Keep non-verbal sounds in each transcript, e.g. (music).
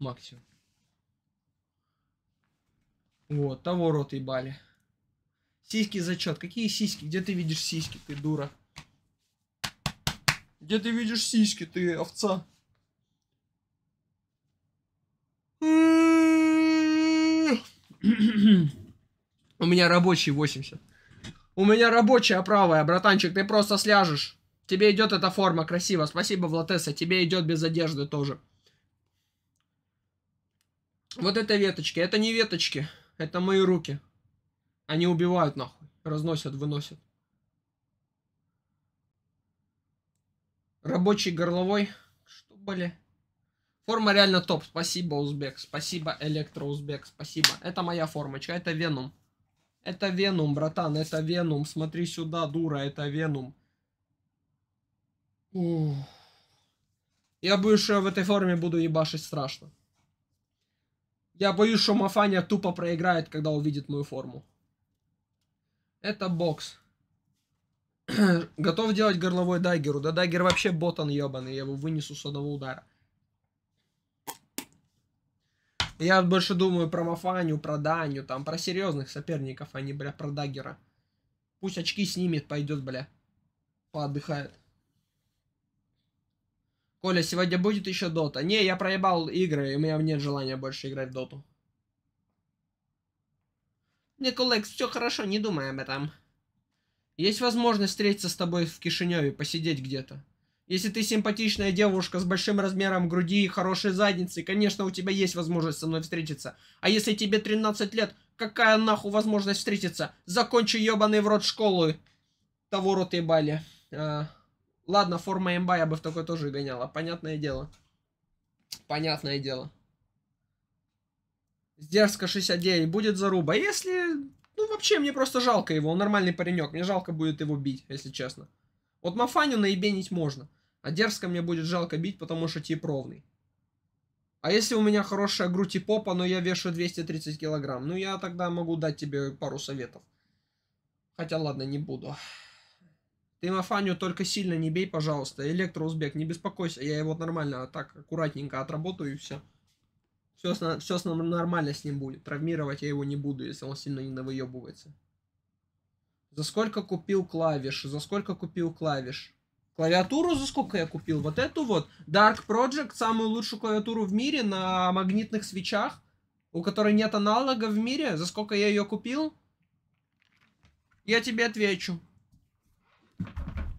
максимум. Вот, того рот ебали. Сиськи зачет. Какие сиськи? Где ты видишь сиськи, ты дура? Где ты видишь сиськи, ты овца? У меня рабочий 80. У меня рабочая правая, братанчик, ты просто сляжешь. Тебе идет эта форма красиво. Спасибо, Влатеса, тебе идет без одежды тоже. Вот это веточки. Это не веточки. Это мои руки. Они убивают нахуй. Разносят, выносят. Рабочий горловой. Что, бля? Форма реально топ. Спасибо, Узбек. Спасибо, Электро Узбек, Спасибо. Это моя формочка. Это Венум, Это Венум, братан. Это Венум, Смотри сюда, дура. Это Венум. Ух. Я больше в этой форме буду ебашить страшно. Я боюсь, что Мафаня тупо проиграет, когда увидит мою форму. Это бокс. (clears throat) Готов делать горловой дайгеру. Да дайгер вообще ботан ебаный, я его вынесу с одного удара. Я больше думаю про Мафаню, про Даню, там, про серьезных соперников, а не, бля, про Даггера. Пусть очки снимет, пойдет, бля, поотдыхает. Коля, сегодня будет еще дота? Не, я проебал игры, и у меня нет желания больше играть в доту. Николекс, все хорошо, не думай об этом. Есть возможность встретиться с тобой в Кишиневе, посидеть где-то. Если ты симпатичная девушка с большим размером груди и хорошей задницей, конечно, у тебя есть возможность со мной встретиться. А если тебе 13 лет, какая нахуй возможность встретиться? Закончи ебаный в рот школу Того рот ебали. А... Ладно, форма МБА я бы в такой тоже гоняла. Понятное дело. Понятное дело. Сдержка 69. Будет заруба. Если... Ну, вообще, мне просто жалко его. Он нормальный паренек. Мне жалко будет его бить, если честно. Вот Мафаню наебенить можно. А дерзко мне будет жалко бить, потому что тип ровный. А если у меня хорошая грудь и попа, но я вешу 230 килограмм, ну я тогда могу дать тебе пару советов. Хотя ладно, не буду. Ты Мафаню только сильно не бей, пожалуйста. Электроузбек, не беспокойся, я его нормально так аккуратненько отработаю и все. Все, все нормально с ним будет. Травмировать я его не буду, если он сильно не навыебывается. За сколько купил клавиш? За сколько купил клавиш? Клавиатуру за сколько я купил? Вот эту вот. Dark Project, самую лучшую клавиатуру в мире на магнитных свечах, у которой нет аналога в мире. За сколько я ее купил? Я тебе отвечу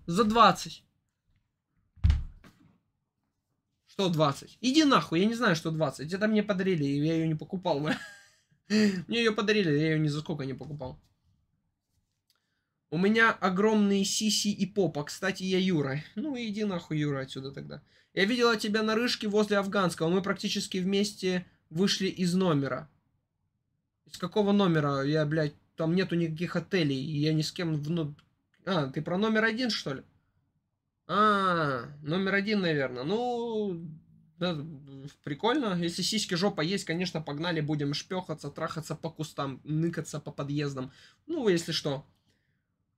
за 20. Что 20? Иди нахуй, я не знаю, что 20. Это мне подарили, и я ее не покупал. (laughs) Мне ее подарили, я ее ни за сколько не покупал. У меня огромные сиси и попа. Кстати, я Юра. Ну иди нахуй, Юра, отсюда тогда. Я видела тебя на рыжке возле афганского. Мы практически вместе вышли из номера. Из какого номера? Я, блядь, там нету никаких отелей. я ни с кем... Ну, а, ты про номер один, что ли? А, номер один, наверное. Ну, да, прикольно. Если сиськи жопа есть, конечно, погнали, будем шпехаться, трахаться по кустам, ныкаться по подъездам. Ну, если что.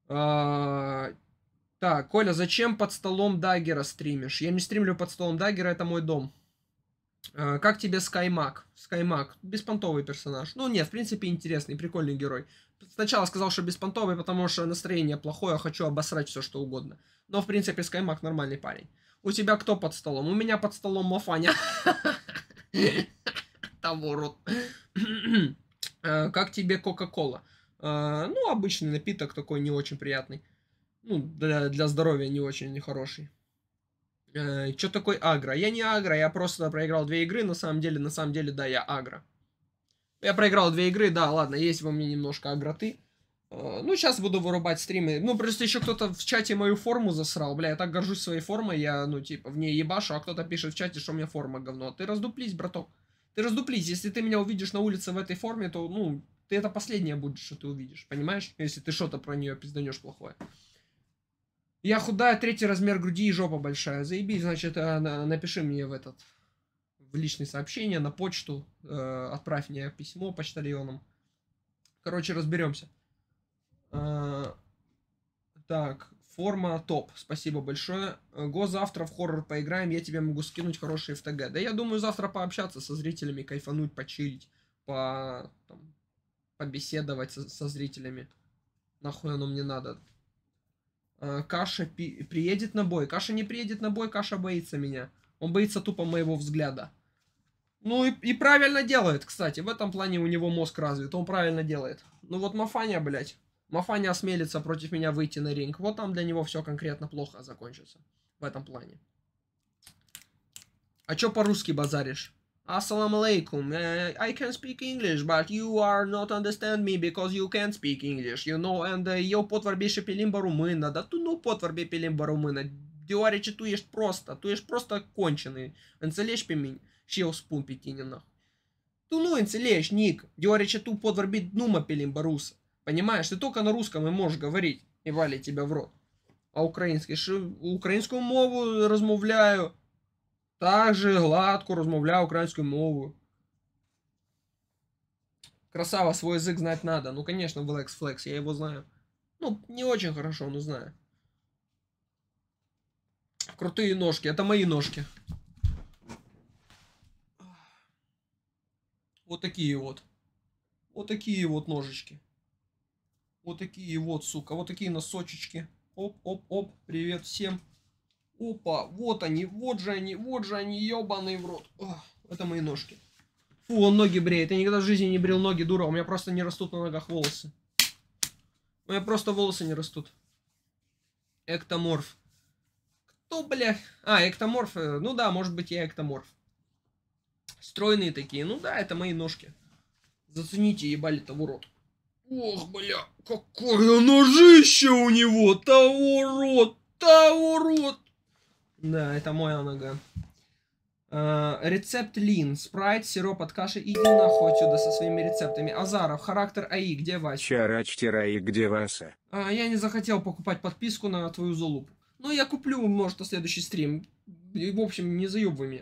А, так, Коля, зачем под столом Даггера стримишь? Я не стримлю под столом Даггера, это мой дом. А, как тебе Скаймак? Скаймак, беспонтовый персонаж. Ну нет, в принципе, интересный, прикольный герой. Сначала сказал, что беспонтовый, потому что настроение плохое, хочу обосрать все, что угодно. Но, в принципе, Скаймак нормальный парень. У тебя кто под столом? У меня под столом Мафаня. того урод. А, как тебе Кока-Кола? А, ну, обычный напиток такой не очень приятный. Ну, для, здоровья не очень не хороший. Э, Че такой агро? Я не агро, я просто проиграл две игры, на самом деле, на самом деле, да, я агро. Я проиграл две игры, да, ладно, есть во мне немножко агроты. Э, ну, сейчас буду вырубать стримы. Ну, просто еще кто-то в чате мою форму засрал. Бля, я так горжусь своей формой, я, ну, типа, в ней ебашу, а кто-то пишет в чате, что у меня форма говно. Ты раздуплись, браток. Ты раздуплись. Если ты меня увидишь на улице в этой форме, то, ну, ты это последнее будешь, что ты увидишь, понимаешь? Если ты что-то про нее пизданешь плохое. Я худая, третий размер груди и жопа большая. Заебись, значит, а, напиши мне в этот в личные сообщения, на почту, э, отправь мне письмо почтальоном. Короче, разберемся. Э, так, форма топ. Спасибо большое. Го, завтра в хоррор поиграем, я тебе могу скинуть хорошие ФТГ. Да я думаю, завтра пообщаться со зрителями, кайфануть, почилить, по, там, побеседовать со, со зрителями. Нахуй оно мне надо. Э, Каша приедет на бой. Каша не приедет на бой, Каша боится меня. Он боится тупо моего взгляда. Ну и, и правильно делает, кстати. В этом плане у него мозг развит. Он правильно делает. Ну вот Мафаня, блядь. Мафаня осмелится против меня выйти на ринг. Вот там для него все конкретно плохо закончится. В этом плане. А чё по-русски базаришь? Assalamu alaikum. Uh, I can speak English, but you are not understand me because you can't speak English, you know, and uh, eu pot vorbi și pe limba română, dar tu nu pot vorbi pe limba română, deoarece tu ești prostă, tu ești prostă concină, înțelegi pe mine? Și eu spun pe tine, nah. Tu nu înțelegi, Ник, deoarece tu pot vorbi numai pe limba rusă. Понимаешь, ты только на русском и можешь говорить, и вали тебя в рот. А украинский, украинскую мову размовляю, также же гладко розмовляв українською мовою. Красава, свой язык знать надо. Ну, конечно, Vex Flex, я его знаю. Ну, не очень хорошо, но ну, знаю. Крутые ножки. Это мои ножки. Вот такие вот. Вот такие вот ножички. Вот такие вот, сука. Вот такие носочечки. Оп-оп-оп. Привет всем. Опа, вот они, вот же они, вот же они, ебаный в рот. Ох, это мои ножки. Фу, он ноги бреет. Я никогда в жизни не брил ноги, дура. У меня просто не растут на ногах волосы. У меня просто волосы не растут. Эктоморф. Кто, бля? А, эктоморф. Э, ну да, может быть, я эктоморф. Стройные такие. Ну да, это мои ножки. Зацените, ебали-то в урод. Ох, бля, какое ножище у него! Того урод! Того урод! Да, это моя нога. Э, рецепт Лин. Спрайт, сироп от каши. Иди нахуй отсюда со своими рецептами. Азаров, характер АИ, где Вася? Чарачтер АИ, где Вася? А, я не захотел покупать подписку на твою залупу. Ну, я куплю, может, на следующий стрим. И, в общем, не заебывай меня.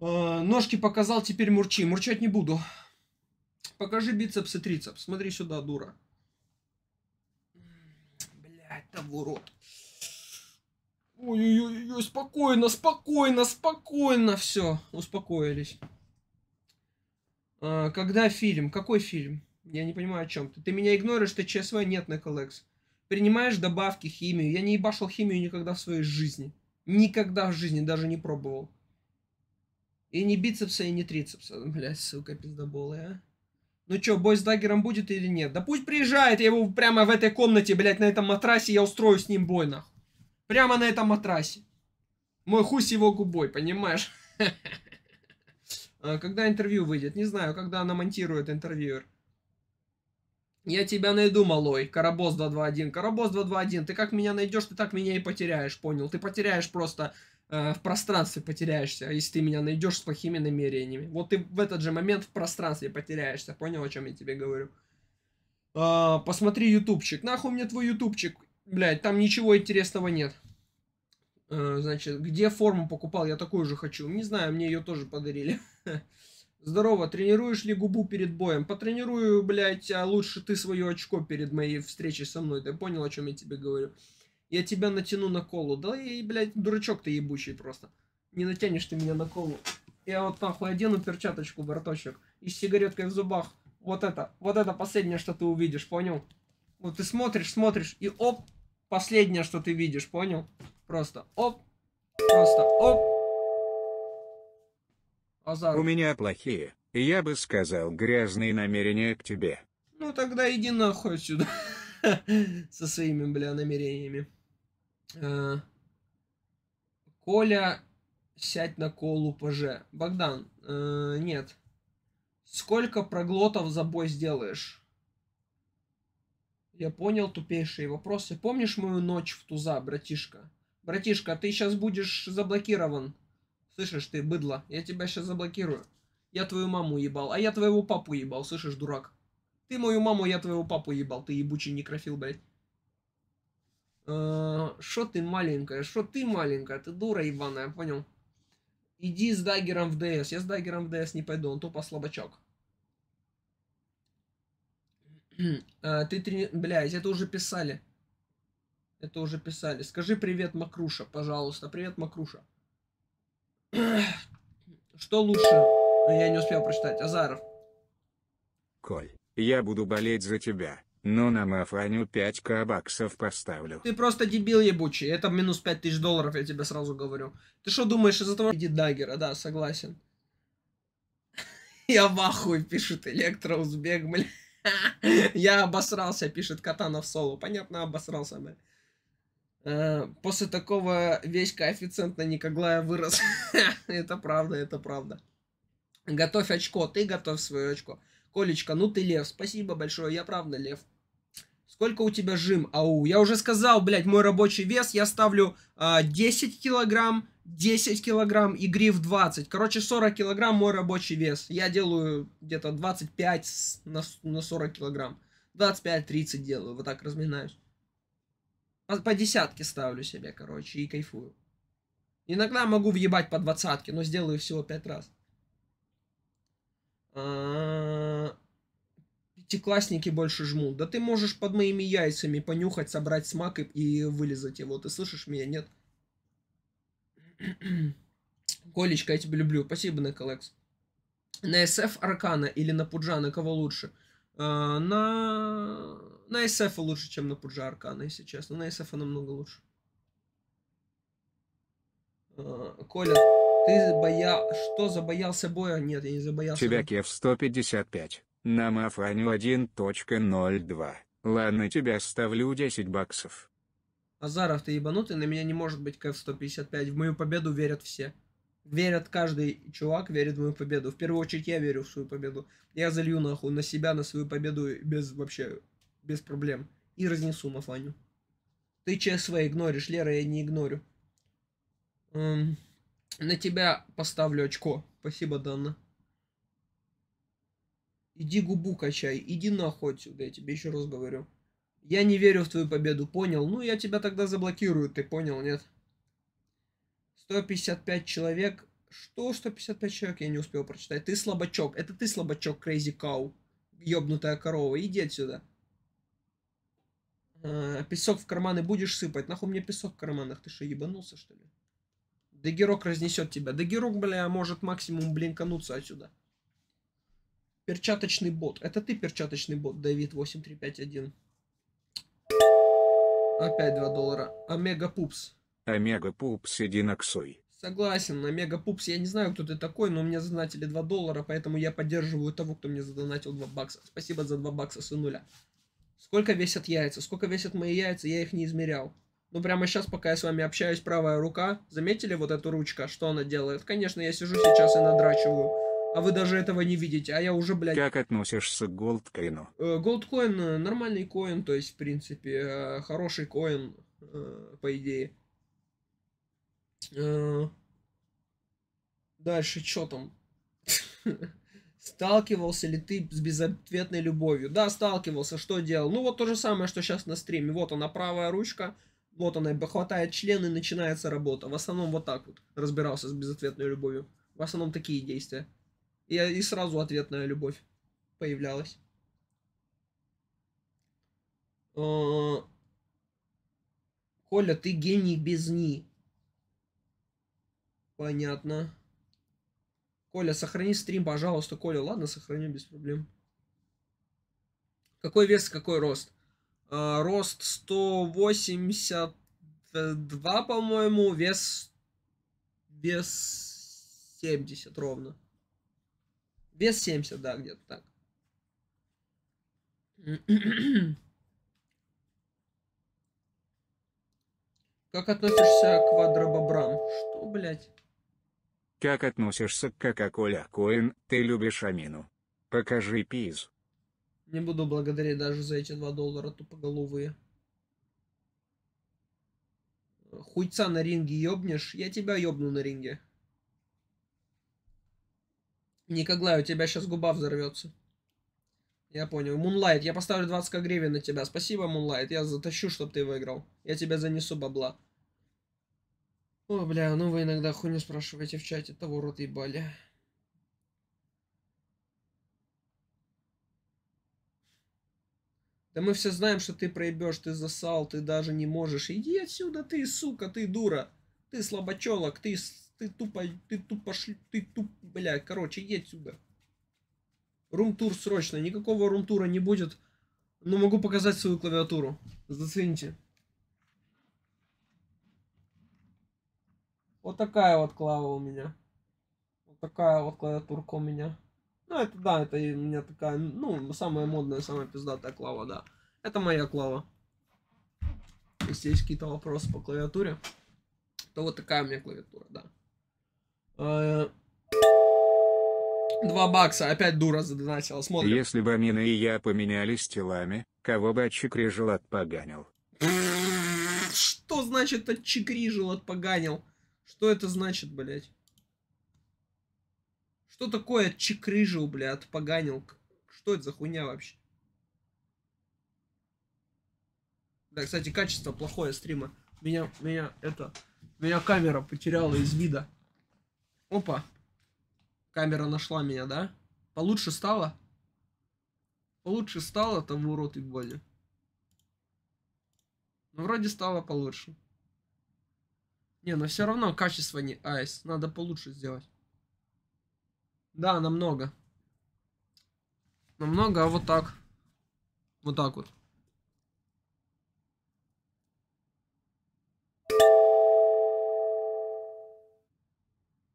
Э, ножки показал, теперь мурчи. Мурчать не буду. Покажи бицепс и трицепс. Смотри сюда, дура. Блять, того рот. Ой-ой-ой, спокойно, спокойно, спокойно все. Успокоились. А, когда фильм? Какой фильм? Я не понимаю, о чем ты. Ты меня игноришь, ты ЧСВ нет на коллекс. Принимаешь добавки, химию. Я не ебашил химию никогда в своей жизни. Никогда в жизни даже не пробовал. И не бицепса, и не трицепса. (laughs) Блять, сука, пиздоболая, а. Ну чё, бой с даггером будет или нет? Да пусть приезжает, я его прямо в этой комнате, блять, на этом матрасе, я устрою с ним бой, нахуй. Прямо на этом матрасе. Мой хусь его губой, понимаешь? (laughs) А, когда интервью выйдет? Не знаю, когда она монтирует интервьюер. Я тебя найду, малой. Карабос 221. Карабос 221. Ты как меня найдешь, ты так меня и потеряешь, понял? Ты потеряешь просто э, в пространстве потеряешься, если ты меня найдешь с плохими намерениями. Вот ты в этот же момент в пространстве потеряешься. Понял, о чем я тебе говорю? Э, посмотри ютубчик. Нахуй мне твой ютубчик. Блядь, там ничего интересного нет. Э, значит, где форму покупал, я такую же хочу. Не знаю, мне ее тоже подарили. (laughs) Здорово, тренируешь ли губу перед боем? Потренирую, блядь, а лучше ты свое очко перед моей встречей со мной. Ты понял, о чем я тебе говорю? Я тебя натяну на колу. Да и, блядь, дурачок ты ебучий просто. Не натянешь ты меня на колу. Я вот нахуй одену перчаточку, браточек, и с сигареткой в зубах. Вот это, вот это последнее, что ты увидишь, понял? Вот ну, ты смотришь, смотришь, и оп, последнее, что ты видишь, понял? Просто оп, просто оп. Азар. У меня плохие, я бы сказал, грязные намерения к тебе. Ну, тогда иди нахуй сюда. (laughs) Со своими, бля, намерениями. Э, Коля, сядь на колу ПЖ. Богдан, э, нет. Сколько проглотов за бой сделаешь? Я понял тупейшие вопросы. Помнишь мою ночь в туза, братишка? Братишка, а ты сейчас будешь заблокирован. Слышишь ты, быдло, я тебя сейчас заблокирую. Я твою маму ебал, а я твоего папу ебал, слышишь, дурак? Ты мою маму, я твоего папу ебал, ты ебучий некрофил, блядь. Что а, ты маленькая, что ты маленькая, ты дура ебаная, понял? Иди с даггером в ДС, я с даггером в ДС не пойду, он тупо слабачок. Э, ты трени... Блядь, это уже писали. Это уже писали. Скажи привет, Макруша, пожалуйста. Привет, Макруша. (clears throat) Что лучше? Ну, я не успел прочитать. Азаров. Коль, я буду болеть за тебя. Но на Мафаню 5 кабаксов поставлю. Ты просто дебил ебучий. Это минус 5 тысяч долларов, я тебе сразу говорю. Ты что думаешь из-за того, что иди Даггера, да, согласен. (laughs) Я в ахуе, пишет электроузбек, блядь. (laughs) Я обосрался, пишет Катана в соло. Понятно, обосрался, бля. Э, после такого весь коэффициент на Никоглая вырос. (laughs) это правда, это правда. Готовь очко, ты готовь свое очко. Колечка, ну ты лев, спасибо большое, я правда лев. Сколько у тебя жим, ау? Я уже сказал, блядь, мой рабочий вес, я ставлю э, а, 10 килограмм, 10 килограмм и гриф 20. Короче, 40 килограмм мой рабочий вес. Я делаю где-то 25 на, на 40 килограмм. 25-30 делаю, вот так разминаюсь. По десятке ставлю себе, короче, и кайфую. Иногда могу въебать по двадцатке, но сделаю всего 5 раз. А, пятиклассники больше жмут. Да ты можешь под моими яйцами понюхать, собрать смак и, и вылезать его. Ты слышишь меня, нет? (clears throat) Колечко, я тебя люблю. Спасибо, Неколекс. На SF Аркана или на Пуджана, кого лучше? А, на... На SF лучше, чем на Пуджа Аркана, если честно. На SF намного лучше. А, Коля, ты боя... Что, забоялся боя? Нет, я не забоялся. Тебя Чебякев 155. На мафаню 1.02. Ладно, тебя ставлю 10 баксов. Азаров, ты ебанутый, на меня не может быть КФ 155. В мою победу верят все. Верят каждый чувак, верит в мою победу. В первую очередь я верю в свою победу. Я залью нахуй на себя, на свою победу без вообще, без проблем. И разнесу на Мафаню. Ты ЧСВ игноришь, Лера, я не игнорю. Эм, на тебя поставлю очко. Спасибо, Данна. Иди губу качай, иди нахуй отсюда, я тебе еще раз говорю. Я не верю в твою победу, понял? Ну, я тебя тогда заблокирую, ты понял, нет? 155 человек. Что 155 человек? Я не успел прочитать. Ты слабачок. Это ты слабачок, Crazy Cow. Ёбнутая корова. Иди отсюда. А, песок в карманы будешь сыпать? Нахуй мне песок в карманах? Ты что, ебанулся, что ли? Дагерок разнесет тебя. Дагерок, бля, может максимум блинкануться отсюда. Перчаточный бот. Это ты перчаточный бот, Давид 8351. Опять 2 доллара. Омега Пупс. Омега Пупс, иди наксуй. Согласен, Омега Пупс, я не знаю, кто ты такой, но мне задонатили 2 доллара, поэтому я поддерживаю того, кто мне задонатил 2 бакса. Спасибо за 2 бакса, сынуля. Сколько весят яйца? Сколько весят мои яйца? Я их не измерял. Ну, прямо сейчас, пока я с вами общаюсь, правая рука. Заметили вот эту ручка? Что она делает? Конечно, я сижу сейчас и надрачиваю а вы даже этого не видите, а я уже, блядь... Как относишься к голдкоину? Голдкоин э, э, нормальный коин, то есть, в принципе, э, хороший коин, по идее. Дальше, что там? (laughs) Сталкивался ли ты с безответной любовью? Да, сталкивался, что делал? Ну, вот то же самое, что сейчас на стриме. Вот она, правая ручка, вот она, хватает член и начинается работа. В основном вот так вот разбирался с безответной любовью. В основном такие действия. И, и сразу ответная любовь появлялась. А, Коля, ты гений без ни. Понятно. Коля, сохрани стрим, пожалуйста. Коля, ладно, сохраню без проблем. Какой вес, какой рост? А, рост 182, по-моему, вес... Вес 70 ровно. Вес 70, да, где-то так. Как относишься к квадробобрам? Что, блядь? Как относишься к Кока-Коля Коин? Ты любишь Амину? Покажи пиз. Не буду благодарить даже за эти 2 доллара тупоголовые. Хуйца на ринге ёбнешь? Я тебя ёбну на ринге. Никоглай, у тебя сейчас губа взорвется. Я понял. Мунлайт, я поставлю 20к гривен на тебя. Спасибо, Мунлайт. Я затащу, чтобы ты выиграл. Я тебе занесу бабла. О, бля, ну вы иногда хуйню спрашиваете в чате, того рот ебали. Да мы все знаем, что ты проебешь, ты засал, ты даже не можешь. Иди отсюда, ты, сука, ты дура. Ты слабачелок, ты ты тупо, ты тупо, ты туп, бля, короче, иди отсюда. Румтур срочно, никакого румтура не будет, но могу показать свою клавиатуру, зацените. Вот такая вот клава у меня. Вот такая вот клавиатурка у меня. Ну, это да, это у меня такая, ну, самая модная, самая пиздатая клава, да. Это моя клава. Если есть какие-то вопросы по клавиатуре, то вот такая у меня клавиатура, да. Э, два бакса, опять дура задонатила, смотрим. Если бы Амина и я поменялись телами, кого бы отчекрижил отпоганил? Что значит отчекрижил, отпоганил? Что это значит, блядь? Что такое отчекрижил, блядь, отпоганил? Что это за хуйня вообще? Да, кстати, качество плохое стрима. Меня, меня, это, меня камера потеряла из вида. Опа. Камера нашла меня, да? Получше стало? Получше стало, там урод и более. Ну, вроде стало получше. Не, но все равно качество не айс. Надо получше сделать. Да, намного. Намного, а вот так. Вот так вот.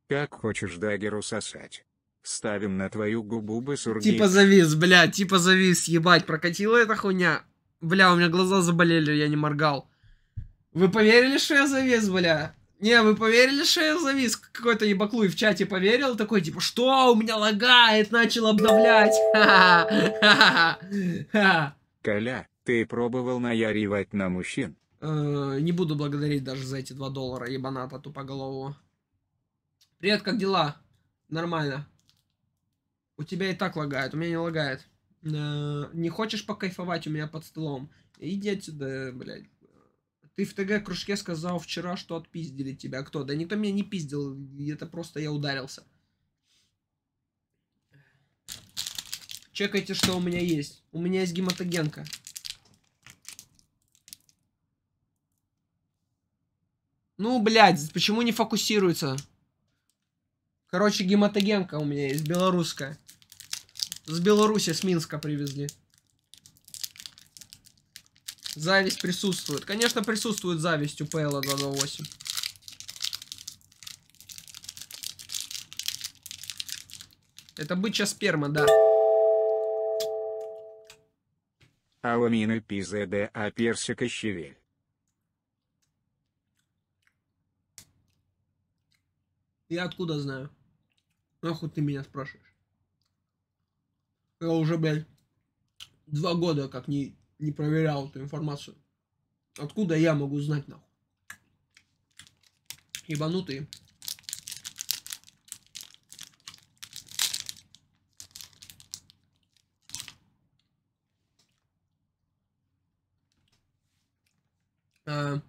Как хочешь дагеру сосать. Ставим на твою губу басургей. Типа завис, бля, типа завис, ебать, прокатила эта хуйня. Бля, у меня глаза заболели, я не моргал. Вы поверили, что я завис, бля? Не, вы поверили, что я завис? Какой-то ебаклуй в чате поверил, такой, типа, что, у меня лагает, начал обновлять. (laughs) Коля, ты пробовал наяривать на мужчин? Э, не буду благодарить даже за эти 2 доллара, ебаната тупоголового. Привет, как дела? Нормально. У тебя и так лагает, у меня не лагает. Э, не хочешь покайфовать у меня под столом? Иди отсюда, блядь. Ты в ТГ-кружке сказал вчера, что отпиздили тебя. Кто? Да никто меня не пиздил. Это просто я ударился. Чекайте, что у меня есть. У меня есть гематогенка. Ну, блядь, почему не фокусируется? Короче, гематогенка у меня есть, белорусская. С Беларуси, с Минска привезли. Зависть присутствует. Конечно, присутствует зависть у ПЛа 228. Это бычья сперма, да. Аламина пизеда, а персик и щавель. Я откуда знаю? Нахуй ты меня спрашиваешь? Я уже, блядь, два года как не, не проверял эту информацию. Откуда я могу знать, нахуй? Ебанутые. А,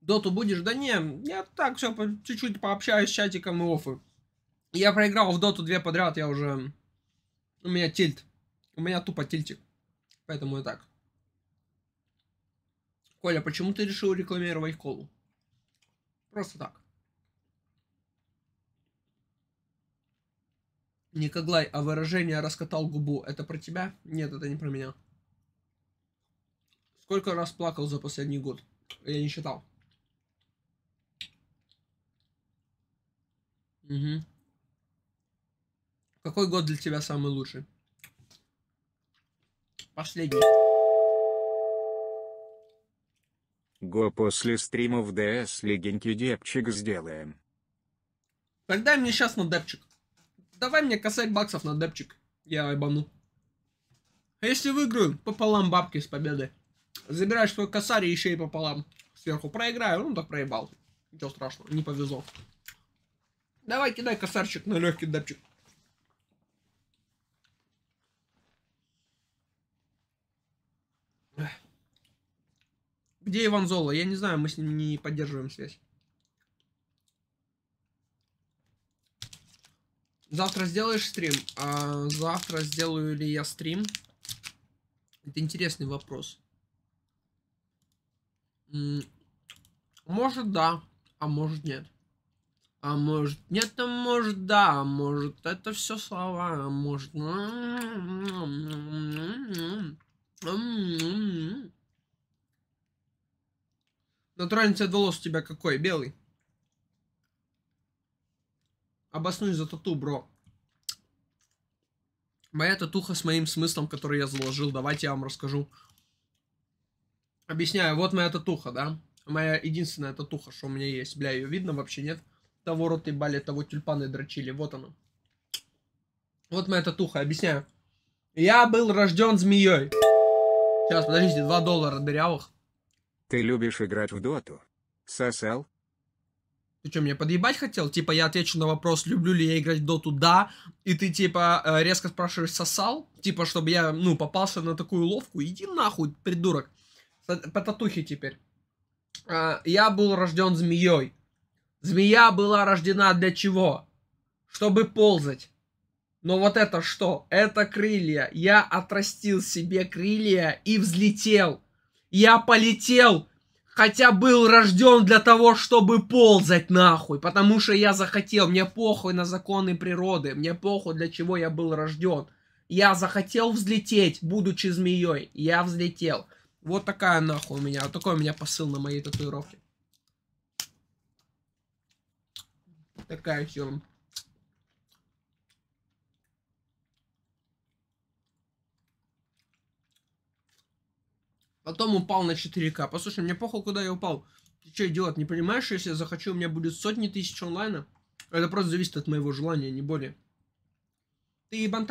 Доту будешь? Да не, я так все чуть-чуть пообщаюсь с чатиком и офы. Я проиграл в доту две подряд, я уже... У меня тильт. У меня тупо тильтик. Поэтому и так. Коля, почему ты решил рекламировать колу? Просто так. Никоглай, а выражение «раскатал губу» — это про тебя? Нет, это не про меня. Сколько раз плакал за последний год? Я не считал. Угу. Какой год для тебя самый лучший? Последний. Го после стрима в ДС легенький депчик сделаем. Тогда мне сейчас на депчик. Давай мне косарь баксов на депчик. Я ебану. А если выиграю, пополам бабки с победы. Забираешь свой косарь и еще и пополам. Сверху проиграю, ну так проебал. Ничего страшного, не повезло. Давай кидай косарчик на легкий депчик. Где Иван Золо? Я не знаю, мы с ним не поддерживаем связь. Завтра сделаешь стрим? А завтра сделаю ли я стрим? Это интересный вопрос. Может да, а может нет. А может нет, а может да, а может это все слова, а может... М-м-м. Натуральный цвет волос у тебя какой? Белый. Обоснуй за тату, бро. Моя татуха с моим смыслом, который я заложил. Давайте я вам расскажу. Объясняю. Вот моя татуха, да? Моя единственная татуха, что у меня есть. Бля, ее видно вообще, нет? Того рот бали, того тюльпаны дрочили. Вот она. Вот моя татуха. Объясняю. Я был рожден змеей. Сейчас, подождите, 2 доллара дырявых. Ты любишь играть в доту? Сосал? Ты что, меня подъебать хотел? Типа, я отвечу на вопрос, люблю ли я играть в доту, да. И ты, типа, э, резко спрашиваешь, сосал? Типа, чтобы я, ну, попался на такую ловку. Иди нахуй, придурок. По татухе теперь. А, я был рожден змеей. Змея была рождена для чего? Чтобы ползать. Но вот это что? Это крылья. Я отрастил себе крылья и взлетел. Я полетел, хотя был рожден для того, чтобы ползать нахуй. Потому что я захотел. Мне похуй на законы природы. Мне похуй, для чего я был рожден. Я захотел взлететь, будучи змеей. Я взлетел. Вот такая нахуй у меня. Вот такой у меня посыл на моей татуировке. Такая херня. Потом упал на 4К. Послушай, мне похуй, куда я упал. Ты что, идиот, не понимаешь, если я захочу, у меня будет сотни тысяч онлайна? Это просто зависит от моего желания, не более. Ты ебан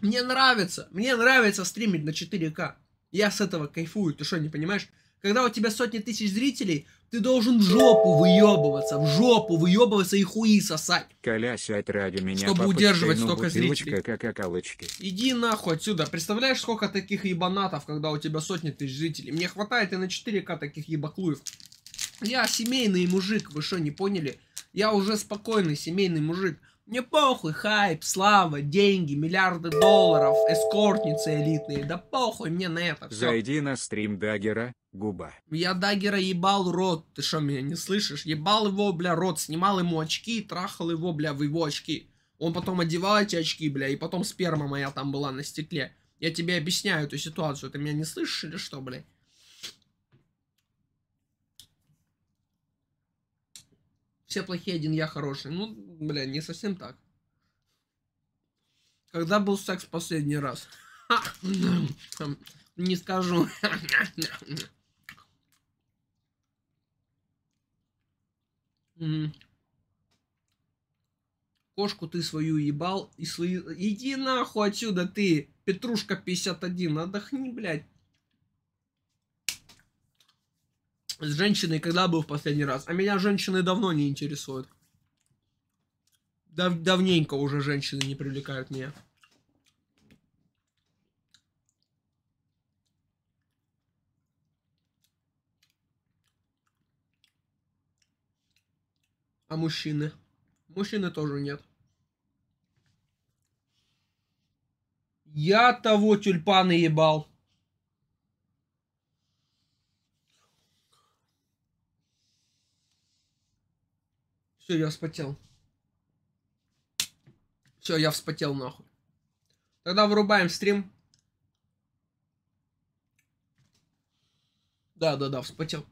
Мне нравится, мне нравится стримить на 4К. Я с этого кайфую, ты что, не понимаешь? Когда у тебя сотни тысяч зрителей, ты должен в жопу выебываться, в жопу выебываться и хуи сосать. Колясать ради меня, Чтобы удерживать столько зрителей. как околочки. Иди нахуй отсюда. Представляешь, сколько таких ебанатов, когда у тебя сотни тысяч зрителей. Мне хватает и на 4К таких ебаклуев. Я семейный мужик, вы что, не поняли? Я уже спокойный семейный мужик. Мне похуй, хайп, слава, деньги, миллиарды долларов, эскортницы элитные. Да похуй мне на это все. Зайди на стрим Даггера, губа. Я Даггера ебал рот, ты что, меня не слышишь? Ебал его, бля, рот, снимал ему очки и трахал его, бля, в его очки. Он потом одевал эти очки, бля, и потом сперма моя там была на стекле. Я тебе объясняю эту ситуацию, ты меня не слышишь или что, бля? все плохие, один я хороший. Ну, бля, не совсем так. Когда был секс последний раз? (laughs) Не скажу. Кошку ты свою ебал и свои... Иди нахуй отсюда ты, Петрушка 51, отдохни, блядь. С женщиной когда был в последний раз? А меня женщины давно не интересуют. Дав давненько уже женщины не привлекают меня. А мужчины? Мужчины тоже нет. Я того тюльпана ебал. Все, я вспотел. Все, я вспотел нахуй. Тогда вырубаем стрим. Да, да, да, вспотел.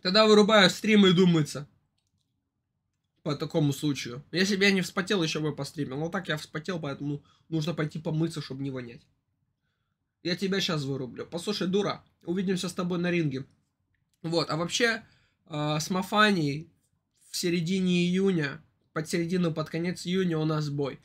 Тогда вырубаю стрим и иду По такому случаю. Если бы я не вспотел, еще бы постримил. Но так я вспотел, поэтому нужно пойти помыться, чтобы не вонять. Я тебя сейчас вырублю. Послушай, дура, увидимся с тобой на ринге. Вот, а вообще, э, с Мафанией в середине июня, под середину, под конец июня у нас бой.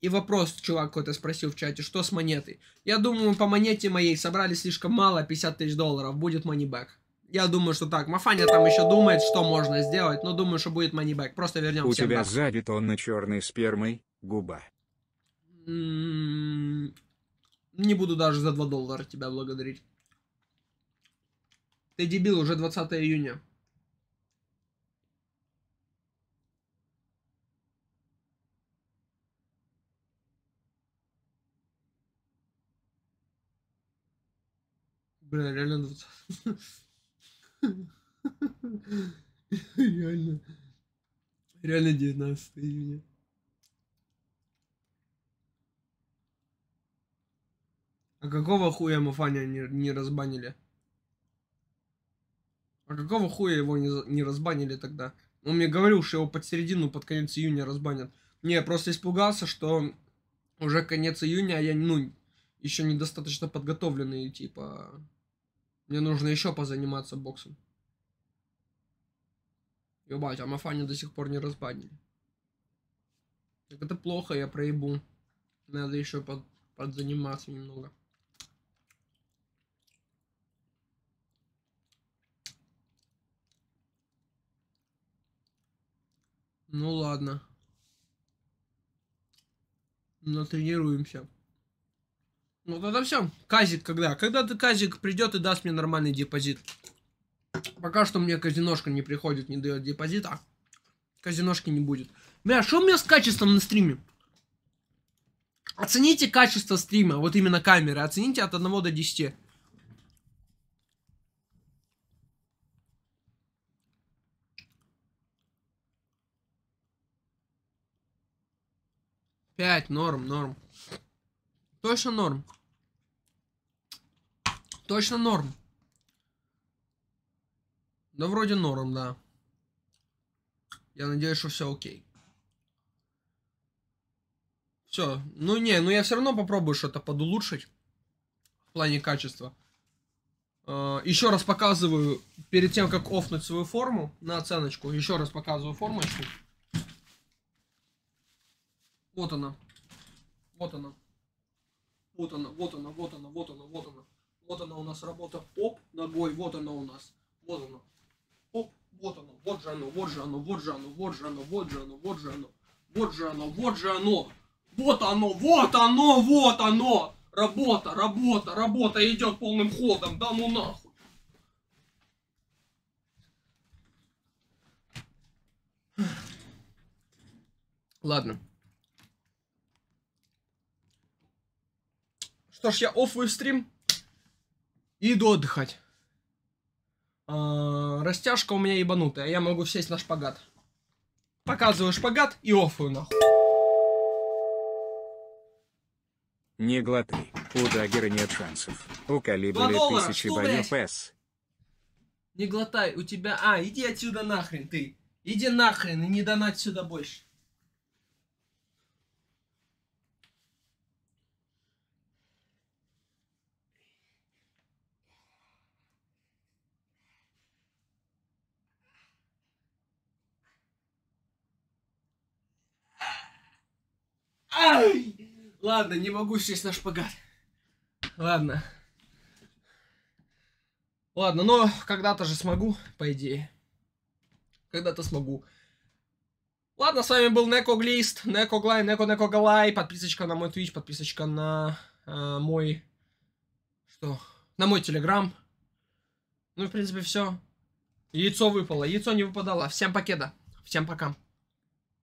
И вопрос чувак какой-то спросил в чате, что с монетой? Я думаю, по монете моей собрали слишком мало, 50 тысяч долларов, будет манибэк. Я думаю, что так. Мафаня там еще думает, что можно сделать, но думаю, что будет манибэк. Просто вернемся. У тебя баксов. сзади тонна черной спермой, губа. М м-м-м, -м не буду даже за 2 доллара тебя благодарить. Ты дебил, уже 20 июня. Бля, реально 20... Реально. Реально 19 июня. А какого хуя Мафаня не, не разбанили? А какого хуя его не, не разбанили тогда? Он мне говорил, что его под середину, под конец июня разбанят. Не, я просто испугался, что уже конец июня, а я, ну, еще недостаточно подготовленный, типа... Мне нужно еще позаниматься боксом. Ебать, а Мафани до сих пор не разбанили. Так это плохо, я проебу. Надо еще под, подзаниматься немного. Ну ладно. Натренируемся. Ну тогда все. Казик когда? Когда ты Казик придет и даст мне нормальный депозит. Пока что мне казиношка не приходит, не дает депозита. Казиношки не будет. Бля, а что у меня с качеством на стриме? Оцените качество стрима, вот именно камеры. Оцените от 1 до 10. Пять, норм, норм. Точно норм. Точно норм. Да вроде норм, да. Я надеюсь, что все окей. Все. Ну не, ну я все равно попробую что-то подулучшить. В плане качества. А, еще раз показываю, перед тем, как офнуть свою форму на оценочку, еще раз показываю формочку. Вот она. Вот она. Вот она, вот она, вот она, вот она, вот она. Вот она у нас работа. Оп, ногой, вот она у нас. Вот она. Оп, вот она. Вот же оно, вот же оно, вот же оно, вот же оно, вот же оно, вот же оно. Вот же оно, вот же оно. Вот оно, вот оно, вот оно. Работа, работа, работа идет полным ходом. Да ну нахуй. Ладно. Что ж, я оффую стрим иду отдыхать. А, растяжка у меня ебанутая, я могу сесть на шпагат. Показываю шпагат и оффую нахуй. Не глотай. У Даггера нет шансов. У Калибри тысячи боев С. Не глотай, у тебя... А, иди отсюда нахрен ты. Иди нахрен и не донать сюда больше. Ай! Ладно, не могу сесть на шпагат. Ладно. Ладно, но когда-то же смогу, по идее. Когда-то смогу. Ладно, с вами был Некоглист, Некоглай, Неко Некогалай. Подписочка на мой Twitch, подписочка на э, мой... Что? На мой Телеграм. Ну, в принципе, все. Яйцо выпало, яйцо не выпадало. Всем покеда. Всем пока.